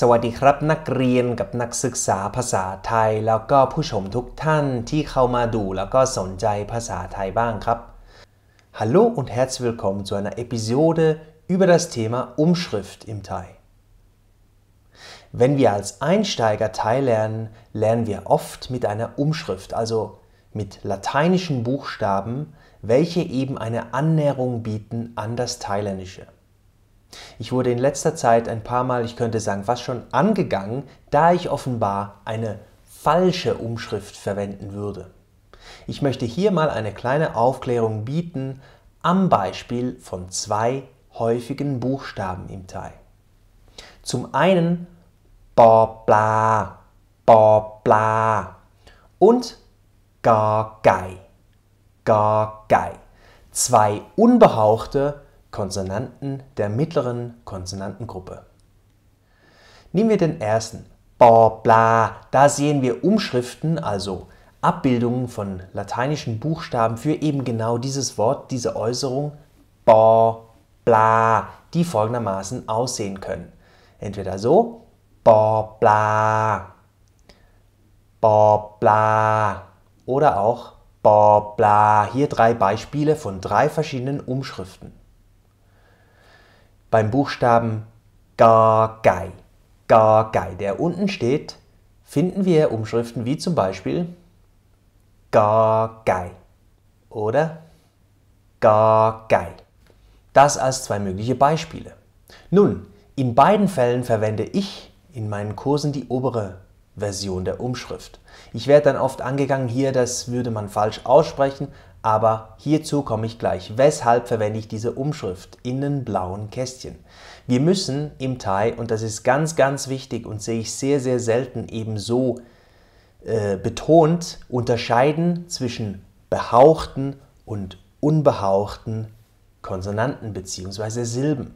สวัสดีครับนักเรียนกับนักศึกษาภาษาไทย Hallo und herzlich willkommen zu einer Episode über das Thema Umschrift im Thai. Wenn wir als Einsteiger Thai lernen, lernen wir oft mit einer Umschrift, also mit lateinischen Buchstaben, welche eben eine Annäherung bieten an das Thailändische. Ich wurde in letzter Zeit ein paar Mal, ich könnte sagen, was schon angegangen, da ich offenbar eine falsche Umschrift verwenden würde. Ich möchte hier mal eine kleine Aufklärung bieten am Beispiel von zwei häufigen Buchstaben im Teil. Zum einen bo bla, bo bla und ga gai, ga gai. Zwei unbehauchte Konsonanten der mittleren Konsonantengruppe. Nehmen wir den ersten, bo, bla, da sehen wir Umschriften, also Abbildungen von lateinischen Buchstaben für eben genau dieses Wort, diese Äußerung, bo, bla, die folgendermaßen aussehen können. Entweder so, bo, bla, bo, bla, oder auch bo, bla. Hier drei Beispiele von drei verschiedenen Umschriften beim Buchstaben Gagai. gai der unten steht, finden wir Umschriften wie zum Beispiel Gagai oder Gagai. Das als zwei mögliche Beispiele. Nun, in beiden Fällen verwende ich in meinen Kursen die obere Version der Umschrift. Ich werde dann oft angegangen, hier, das würde man falsch aussprechen, aber hierzu komme ich gleich. Weshalb verwende ich diese Umschrift in den blauen Kästchen? Wir müssen im Thai, und das ist ganz, ganz wichtig und sehe ich sehr, sehr selten eben so äh, betont, unterscheiden zwischen behauchten und unbehauchten Konsonanten bzw. Silben.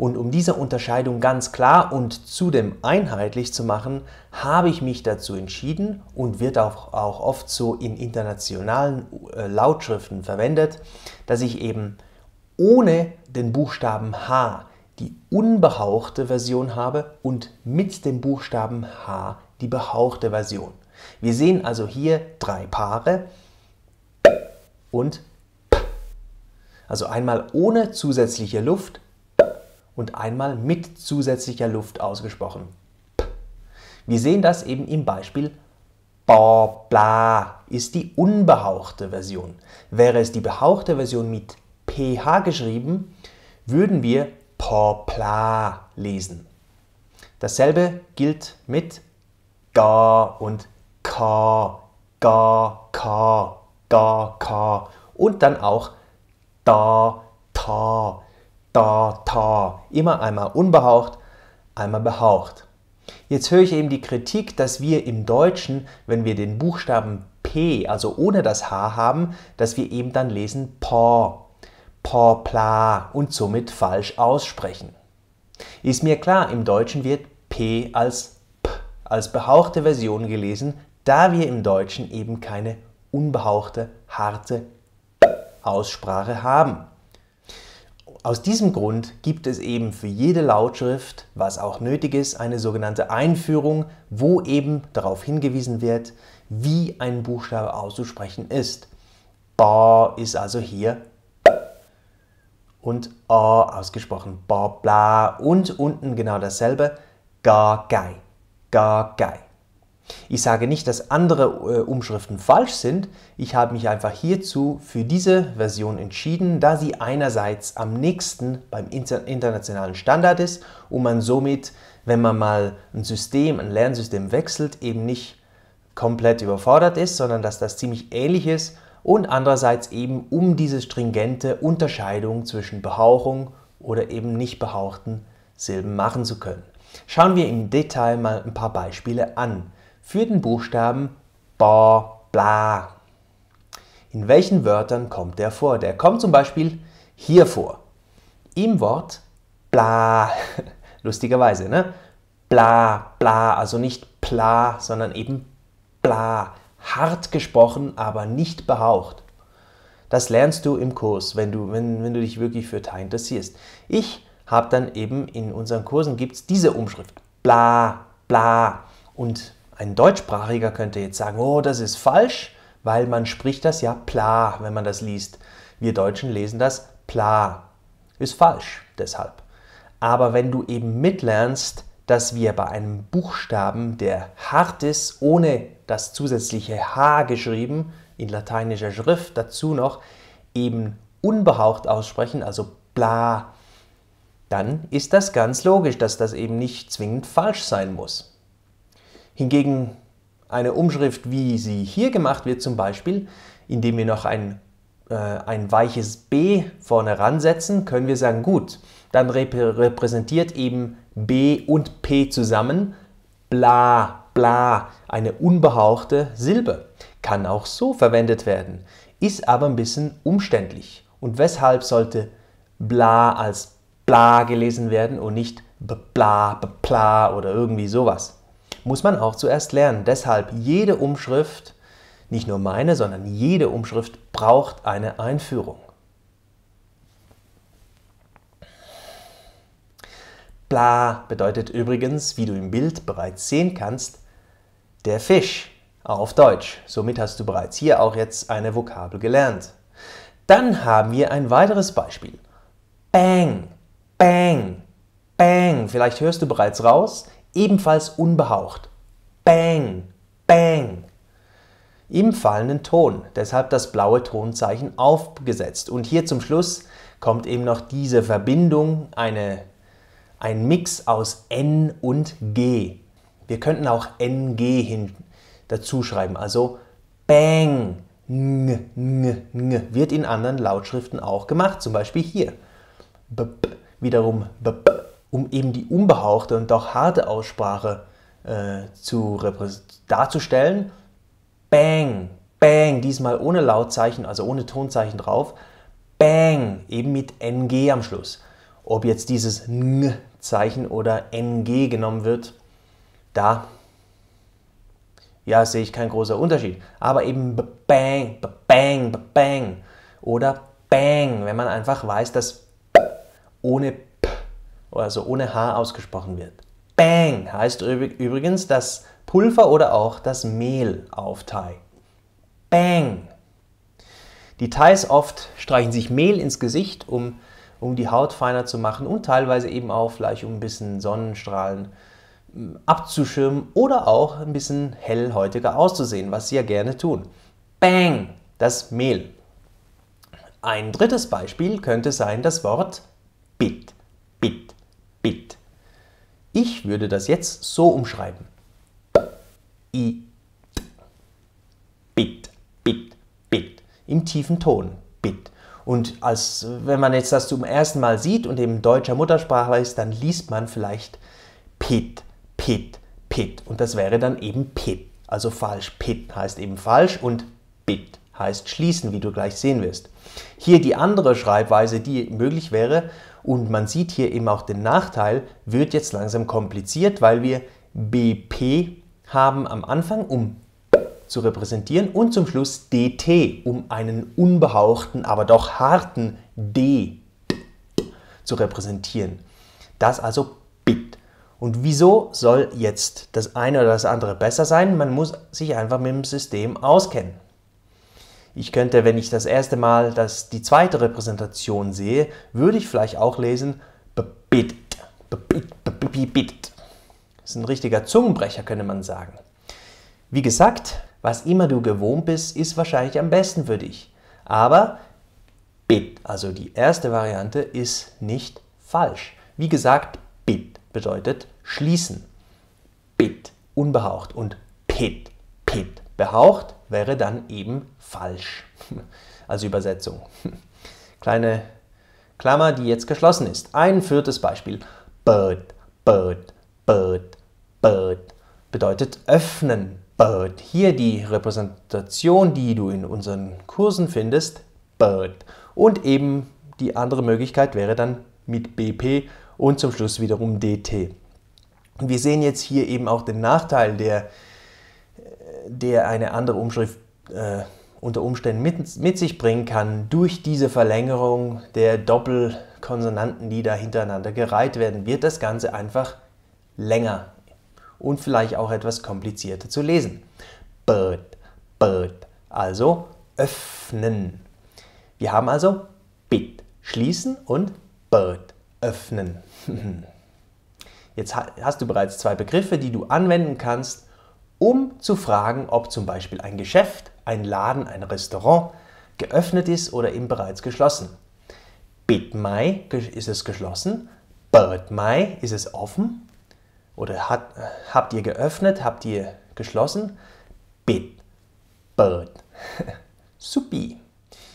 Und um diese Unterscheidung ganz klar und zudem einheitlich zu machen, habe ich mich dazu entschieden und wird auch, auch oft so in internationalen äh, Lautschriften verwendet, dass ich eben ohne den Buchstaben H die unbehauchte Version habe und mit dem Buchstaben H die behauchte Version. Wir sehen also hier drei Paare und Also einmal ohne zusätzliche Luft und einmal mit zusätzlicher Luft ausgesprochen. Wir sehen das eben im Beispiel Bo, bla ist die unbehauchte Version. Wäre es die behauchte Version mit ph geschrieben, würden wir bla lesen. Dasselbe gilt mit ga und ka, ga, ka, ga, ka und dann auch da, ta, da, ta. Immer einmal unbehaucht, einmal behaucht. Jetzt höre ich eben die Kritik, dass wir im Deutschen, wenn wir den Buchstaben P, also ohne das H haben, dass wir eben dann lesen Paw, Paw, Pla und somit falsch aussprechen. Ist mir klar, im Deutschen wird P als P, als behauchte Version gelesen, da wir im Deutschen eben keine unbehauchte, harte P Aussprache haben. Aus diesem Grund gibt es eben für jede Lautschrift, was auch nötig ist, eine sogenannte Einführung, wo eben darauf hingewiesen wird, wie ein Buchstabe auszusprechen ist. Ba ist also hier und a ausgesprochen. Ba bla und unten genau dasselbe. Ga gai. Ga gai. Ich sage nicht, dass andere äh, Umschriften falsch sind, ich habe mich einfach hierzu für diese Version entschieden, da sie einerseits am nächsten beim internationalen Standard ist und man somit, wenn man mal ein System, ein Lernsystem wechselt, eben nicht komplett überfordert ist, sondern dass das ziemlich ähnlich ist und andererseits eben um diese stringente Unterscheidung zwischen Behauchung oder eben nicht behauchten Silben machen zu können. Schauen wir im Detail mal ein paar Beispiele an für den Buchstaben ba, bla. In welchen Wörtern kommt der vor? Der kommt zum Beispiel hier vor. Im Wort bla. Lustigerweise, ne? Bla, bla, also nicht pla, sondern eben bla. Hart gesprochen, aber nicht behaucht. Das lernst du im Kurs, wenn du, wenn, wenn du dich wirklich für Thai interessierst. Ich habe dann eben in unseren Kursen gibt diese Umschrift. Bla, bla. Und ein Deutschsprachiger könnte jetzt sagen, oh, das ist falsch, weil man spricht das ja pla, wenn man das liest. Wir Deutschen lesen das pla. Ist falsch deshalb. Aber wenn du eben mitlernst, dass wir bei einem Buchstaben, der hart ist, ohne das zusätzliche H geschrieben, in lateinischer Schrift dazu noch, eben unbehaucht aussprechen, also bla, dann ist das ganz logisch, dass das eben nicht zwingend falsch sein muss. Hingegen eine Umschrift, wie sie hier gemacht wird, zum Beispiel, indem wir noch ein, äh, ein weiches B vorne ransetzen, können wir sagen, gut, dann rep repräsentiert eben B und P zusammen bla bla, eine unbehauchte Silbe. Kann auch so verwendet werden, ist aber ein bisschen umständlich. Und weshalb sollte bla als bla gelesen werden und nicht bla, bla oder irgendwie sowas? muss man auch zuerst lernen. Deshalb jede Umschrift, nicht nur meine, sondern jede Umschrift braucht eine Einführung. Bla bedeutet übrigens, wie du im Bild bereits sehen kannst, der Fisch auf Deutsch. Somit hast du bereits hier auch jetzt eine Vokabel gelernt. Dann haben wir ein weiteres Beispiel. Bang, bang, bang. Vielleicht hörst du bereits raus, ebenfalls unbehaucht. Bang, bang. Im fallenden Ton, deshalb das blaue Tonzeichen aufgesetzt. Und hier zum Schluss kommt eben noch diese Verbindung, eine, ein Mix aus N und G. Wir könnten auch NG hin, dazu schreiben, also Bang, ng, ng, ng, wird in anderen Lautschriften auch gemacht, zum Beispiel hier. B, wiederum b, um eben die unbehauchte und doch harte Aussprache äh, zu darzustellen. Bang, bang, diesmal ohne Lautzeichen, also ohne Tonzeichen drauf. Bang, eben mit ng am Schluss. Ob jetzt dieses ng-Zeichen oder ng genommen wird, da ja, sehe ich keinen großen Unterschied. Aber eben bang, bang, bang oder bang, wenn man einfach weiß, dass ohne bang also ohne H ausgesprochen wird. Bang heißt übrigens das Pulver oder auch das Mehl auf Thai. Bang. Die Thais oft streichen sich Mehl ins Gesicht, um, um die Haut feiner zu machen und teilweise eben auch vielleicht um ein bisschen Sonnenstrahlen hm, abzuschirmen oder auch ein bisschen hellhäutiger auszusehen, was sie ja gerne tun. Bang, das Mehl. Ein drittes Beispiel könnte sein das Wort bit. Bit. Ich würde das jetzt so umschreiben. I Bit, Bit, Bit. Im tiefen Ton. Bit. Und als, wenn man jetzt das zum ersten Mal sieht und eben deutscher Muttersprachler ist, dann liest man vielleicht Pit, Pit, Pit. Und das wäre dann eben Pit. Also falsch. Pit heißt eben falsch und Bit heißt schließen, wie du gleich sehen wirst. Hier die andere Schreibweise, die möglich wäre, und man sieht hier eben auch den Nachteil, wird jetzt langsam kompliziert, weil wir BP haben am Anfang, um zu repräsentieren und zum Schluss DT, um einen unbehauchten, aber doch harten D zu repräsentieren. Das also Bit. Und wieso soll jetzt das eine oder das andere besser sein? Man muss sich einfach mit dem System auskennen. Ich könnte, wenn ich das erste Mal das, die zweite Repräsentation sehe, würde ich vielleicht auch lesen bebit, bebit, bebit. Das ist ein richtiger Zungenbrecher, könnte man sagen. Wie gesagt, was immer du gewohnt bist, ist wahrscheinlich am besten für dich. Aber bit, also die erste Variante, ist nicht falsch. Wie gesagt, bit bedeutet schließen. Bit, unbehaucht. Und pit, pit, behaucht wäre dann eben falsch. Also Übersetzung. Kleine Klammer, die jetzt geschlossen ist. Ein viertes Beispiel. Bird, bird, bird, bird bedeutet öffnen. Bird. Hier die Repräsentation, die du in unseren Kursen findest. Bird. Und eben die andere Möglichkeit wäre dann mit BP und zum Schluss wiederum DT. Und wir sehen jetzt hier eben auch den Nachteil der der eine andere Umschrift äh, unter Umständen mit, mit sich bringen kann durch diese Verlängerung der Doppelkonsonanten, die da hintereinander gereiht werden, wird das Ganze einfach länger und vielleicht auch etwas komplizierter zu lesen. Bird, bird, also öffnen. Wir haben also bit, schließen und bird, öffnen. Jetzt hast du bereits zwei Begriffe, die du anwenden kannst um zu fragen, ob zum Beispiel ein Geschäft, ein Laden, ein Restaurant geöffnet ist oder eben bereits geschlossen. Bitmai ist es geschlossen, Birdmai ist es offen oder hat, habt ihr geöffnet, habt ihr geschlossen? Bit, Bird, Supi.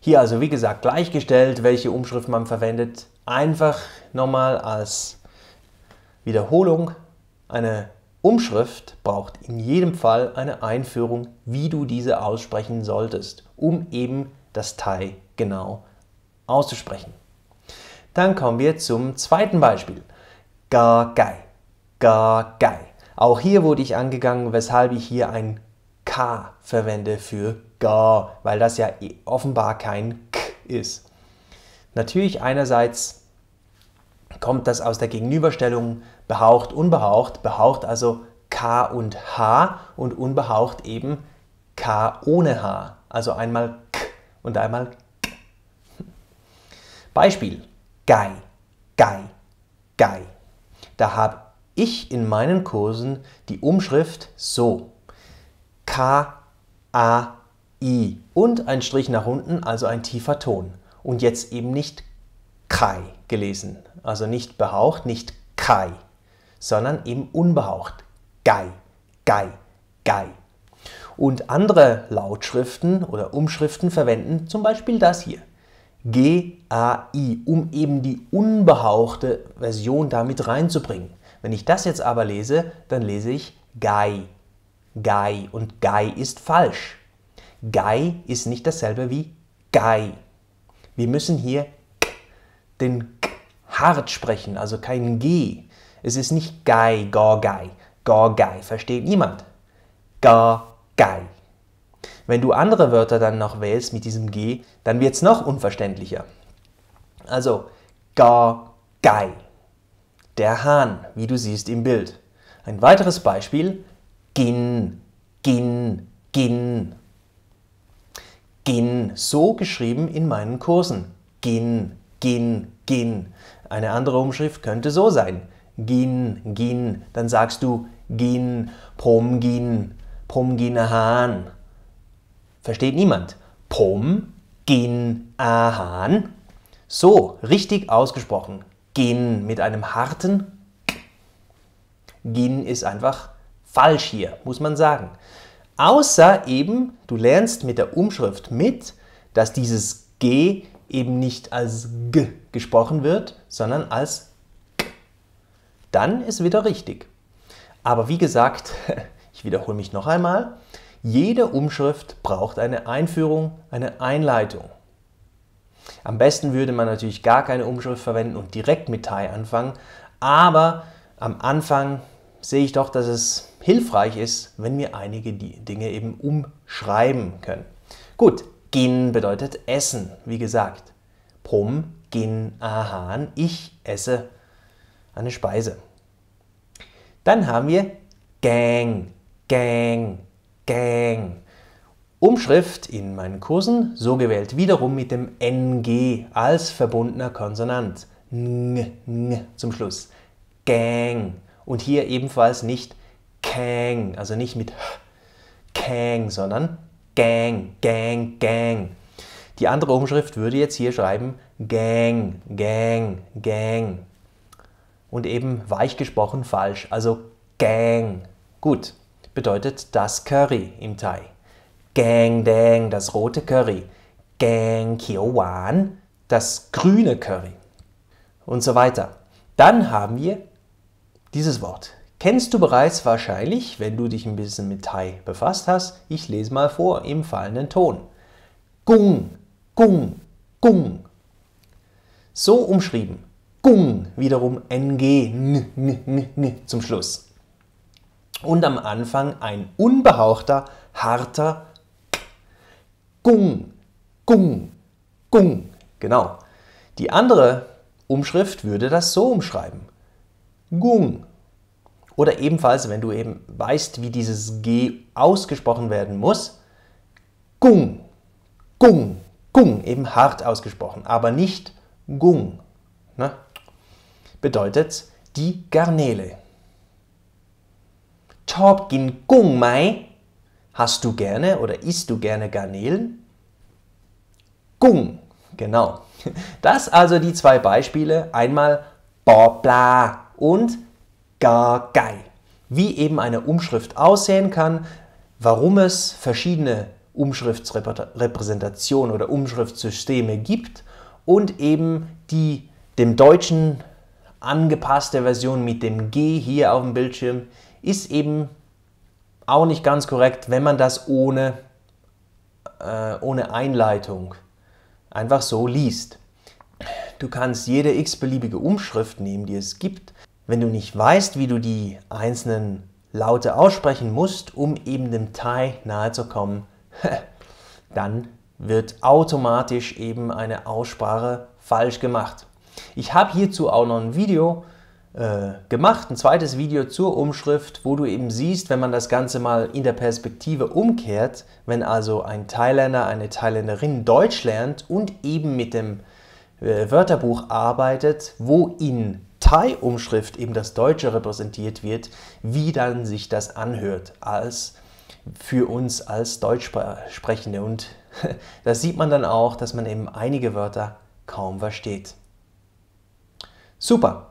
Hier also wie gesagt gleichgestellt, welche Umschrift man verwendet. Einfach nochmal als Wiederholung eine Umschrift braucht in jedem Fall eine Einführung, wie du diese aussprechen solltest, um eben das Tai genau auszusprechen. Dann kommen wir zum zweiten Beispiel. Ga gai. Ga gai. Auch hier wurde ich angegangen, weshalb ich hier ein K verwende für Ga, weil das ja offenbar kein K ist. Natürlich einerseits kommt das aus der Gegenüberstellung behaucht, unbehaucht, behaucht also K und H und unbehaucht eben K ohne H. Also einmal K und einmal K. Beispiel. Gei, Gei, Gei. Da habe ich in meinen Kursen die Umschrift so. K, A, I und ein Strich nach unten, also ein tiefer Ton. Und jetzt eben nicht Kai gelesen. Also nicht behaucht, nicht Kai sondern eben unbehaucht. Gai, Gai, Gai. Und andere Lautschriften oder Umschriften verwenden zum Beispiel das hier. G-A-I, um eben die unbehauchte Version damit reinzubringen. Wenn ich das jetzt aber lese, dann lese ich Gai, Gai und Gai ist falsch. Gai ist nicht dasselbe wie Gai. Wir müssen hier den K hart sprechen, also kein G. Es ist nicht Guy, Gorgai, Gorgai, versteht niemand. Gorgai. Wenn du andere Wörter dann noch wählst mit diesem G, dann wird es noch unverständlicher. Also, Gorgai. Der Hahn, wie du siehst im Bild. Ein weiteres Beispiel, Gin, Gin, Gin. Gin, so geschrieben in meinen Kursen. Gin, Gin, Gin. Eine andere Umschrift könnte so sein. Gin, Gin. Dann sagst du Gin, Pom Gin, Pom Gin Ahan. Versteht niemand. Pom Gin Ahan. So, richtig ausgesprochen. Gin mit einem harten Gin ist einfach falsch hier, muss man sagen. Außer eben, du lernst mit der Umschrift mit, dass dieses G eben nicht als G gesprochen wird, sondern als dann ist wieder richtig. Aber wie gesagt, ich wiederhole mich noch einmal, jede Umschrift braucht eine Einführung, eine Einleitung. Am besten würde man natürlich gar keine Umschrift verwenden und direkt mit Thai anfangen, aber am Anfang sehe ich doch, dass es hilfreich ist, wenn wir einige Dinge eben umschreiben können. Gut, gin bedeutet essen, wie gesagt. Pum, gin, ahan, ich esse eine Speise. Dann haben wir Gang, Gang, Gang. Umschrift in meinen Kursen so gewählt, wiederum mit dem NG als verbundener Konsonant. Ng, ng zum Schluss. Gang. Und hier ebenfalls nicht Kang, also nicht mit H, Kang, sondern Gang, Gang, Gang. Die andere Umschrift würde jetzt hier schreiben Gang, Gang, Gang und eben weich gesprochen falsch, also Gang. Gut, bedeutet das Curry im Thai. Gang Dang, das rote Curry. Gang Kio Wan, das grüne Curry. Und so weiter. Dann haben wir dieses Wort. Kennst du bereits wahrscheinlich, wenn du dich ein bisschen mit Thai befasst hast? Ich lese mal vor im fallenden Ton. Gung, gung, gung. So umschrieben. Gung wiederum NG n, n, n, n, zum Schluss. Und am Anfang ein unbehauchter, harter K. Gung, Gung, Gung. Genau. Die andere Umschrift würde das so umschreiben. Gung. Oder ebenfalls, wenn du eben weißt, wie dieses G ausgesprochen werden muss, Gung, Gung, Gung, eben hart ausgesprochen, aber nicht Gung. Ne? bedeutet die Garnele. Top gin gung mai. Hast du gerne oder isst du gerne Garnelen? Gung, genau. Das also die zwei Beispiele. Einmal Bobla und Gagai. Wie eben eine Umschrift aussehen kann, warum es verschiedene Umschriftsrepräsentationen oder Umschriftssysteme gibt und eben die dem Deutschen angepasste Version mit dem G hier auf dem Bildschirm ist eben auch nicht ganz korrekt, wenn man das ohne, äh, ohne Einleitung einfach so liest. Du kannst jede x-beliebige Umschrift nehmen, die es gibt. Wenn du nicht weißt, wie du die einzelnen Laute aussprechen musst, um eben dem Thai nahezukommen, dann wird automatisch eben eine Aussprache falsch gemacht. Ich habe hierzu auch noch ein Video äh, gemacht, ein zweites Video zur Umschrift, wo du eben siehst, wenn man das Ganze mal in der Perspektive umkehrt, wenn also ein Thailänder, eine Thailänderin Deutsch lernt und eben mit dem äh, Wörterbuch arbeitet, wo in Thai-Umschrift eben das Deutsche repräsentiert wird, wie dann sich das anhört als für uns als Deutschsprechende. Und das sieht man dann auch, dass man eben einige Wörter kaum versteht. Super.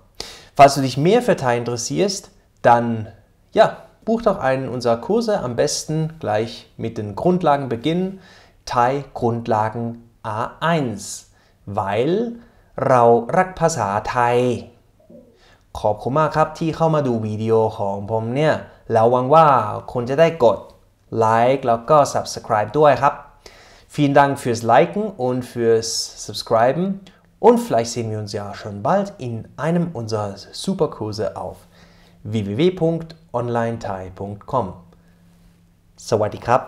Falls du dich mehr für Thai interessierst, dann ja, buch doch einen unserer Kurse, am besten gleich mit den Grundlagen beginnen, Thai Grundlagen A1, weil Rau Rakpasa Thai. ขอบคุณมากครับที่เข้ามาดูวิดีโอของผมเนี่ยแล้วหวังว่าคุณจะได้กด Like แล้วก็ Subscribe ด้วยครับ Vielen Dank fürs Liken und fürs Subscriben und vielleicht sehen wir uns ja schon bald in einem unserer Superkurse auf www.onlinetai.com. สวัสดีครับ